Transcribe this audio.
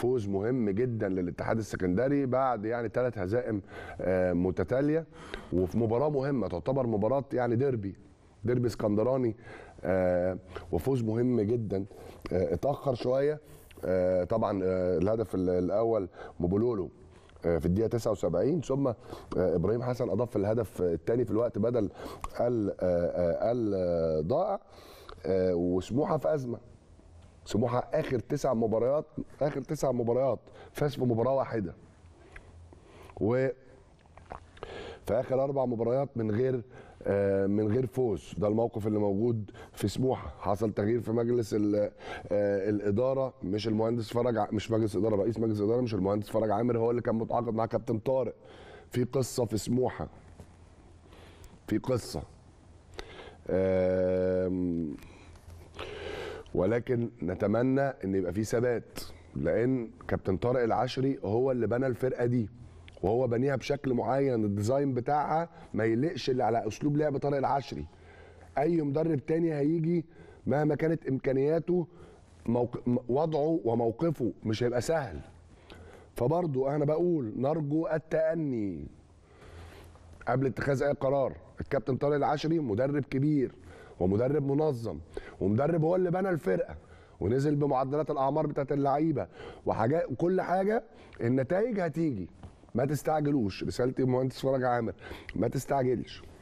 فوز مهم جدا للاتحاد السكندري بعد يعني ثلاث هزائم آه، متتاليه وفي مباراه مهمه تعتبر مباراه يعني ديربي ديربي اسكندراني آه، وفوز مهم جدا آه، اتاخر شويه طبعا الهدف الاول موبولولو في الدقيقه 79 ثم ابراهيم حسن اضاف الهدف الثاني في الوقت بدل الضائع وسموحه في ازمه سموحه اخر تسع مباريات اخر تسع مباريات فاز في مباراه واحده و في اخر اربع مباريات من غير آه من غير فوز ده الموقف اللي موجود في سموحه حصل تغيير في مجلس آه الاداره مش المهندس فرج مش مجلس اداره رئيس مجلس اداره مش المهندس فرج عامر هو اللي كان متعاقد مع كابتن طارق في قصه في سموحه في قصه آه ولكن نتمنى ان يبقى في ثبات لان كابتن طارق العشري هو اللي بنى الفرقه دي وهو بنيها بشكل معين الديزاين بتاعها ما يليقش اللي على اسلوب لعب طارق العشري اي مدرب تاني هيجي مهما كانت امكانياته موق... وضعه وموقفه مش هيبقى سهل فبرضه انا بقول نرجو التأني قبل اتخاذ اي قرار الكابتن طارق العشري مدرب كبير ومدرب منظم ومدرب هو اللي بنى الفرقه ونزل بمعدلات الاعمار بتاعت اللعيبه وحاجات وكل حاجه النتائج هتيجي ما تستعجلوش رسالتي مهندس فرج عامر ما تستعجلش